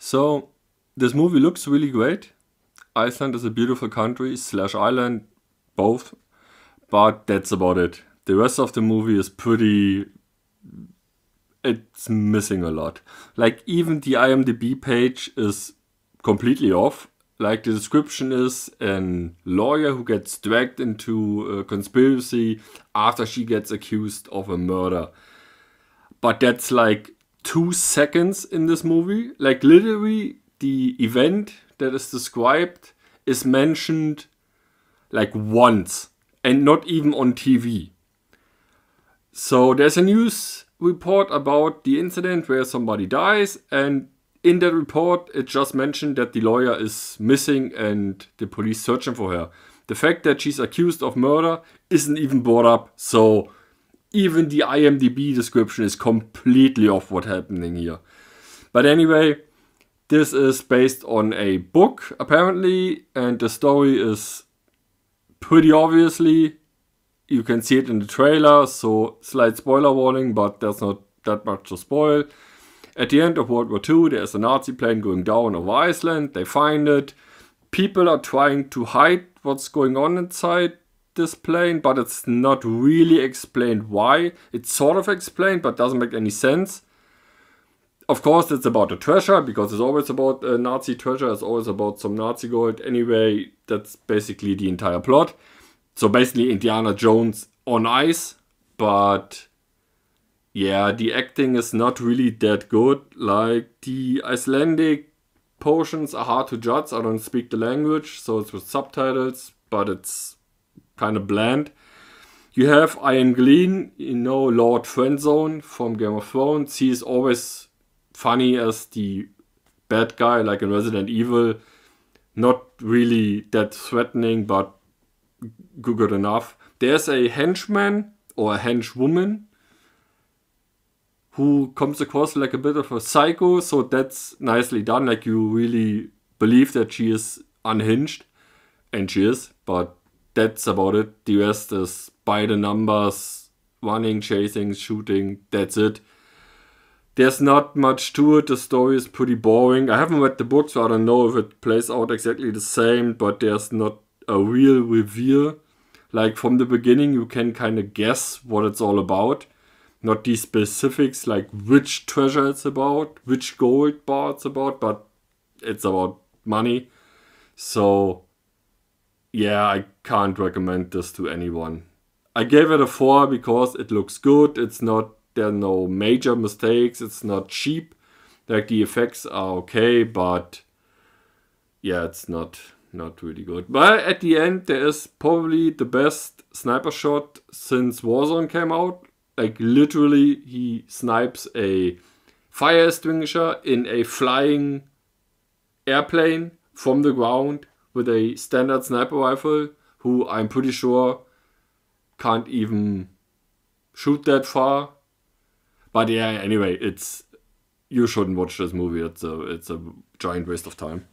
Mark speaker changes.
Speaker 1: So this movie looks really great. Iceland is a beautiful country slash island, both, but that's about it. The rest of the movie is pretty. It's missing a lot. Like even the IMDb page is completely off. Like the description is an lawyer who gets dragged into a conspiracy after she gets accused of a murder. But that's like two seconds in this movie. Like literally, the event that is described is mentioned like once and not even on TV. So there's a news report about the incident where somebody dies, and in that report, it just mentioned that the lawyer is missing and the police searching for her. The fact that she's accused of murder isn't even brought up, so even the IMDb description is completely off what happening here. But anyway, this is based on a book, apparently, and the story is pretty obviously. You can see it in the trailer, so slight spoiler warning, but there's not that much to spoil. At the end of World War II, there's a Nazi plane going down over Iceland. They find it. People are trying to hide what's going on inside this plane, but it's not really explained why. It's sort of explained, but doesn't make any sense. Of course, it's about the treasure, because it's always about uh, Nazi treasure, it's always about some Nazi gold. Anyway, that's basically the entire plot. So basically, Indiana Jones on ice, but yeah, the acting is not really that good. Like, the Icelandic portions are hard to judge, I don't speak the language, so it's with subtitles, but it's kind of bland. You have Ian Glean, you know Lord Friendzone from Game of Thrones. He is always funny as the bad guy, like in Resident Evil. Not really that threatening, but good enough. There's a henchman or a henchwoman who comes across like a bit of a psycho, so that's nicely done. Like you really believe that she is unhinged, and she is, but that's about it. The rest is by the numbers, running, chasing, shooting, that's it. There's not much to it. The story is pretty boring. I haven't read the book, so I don't know if it plays out exactly the same, but there's not a real reveal. Like from the beginning, you can kind of guess what it's all about. Not the specifics, like which treasure it's about, which gold bar it's about, but it's about money. So yeah, I can't recommend this to anyone. I gave it a 4 because it looks good. It's not, there are no major mistakes. It's not cheap. Like the effects are okay, but yeah, it's not not really good. But at the end, there is probably the best sniper shot since Warzone came out. Like literally, he snipes a fire extinguisher in a flying airplane from the ground with a standard sniper rifle, who I'm pretty sure can't even shoot that far. But yeah, anyway, it's you shouldn't watch this movie. It's a it's a giant waste of time.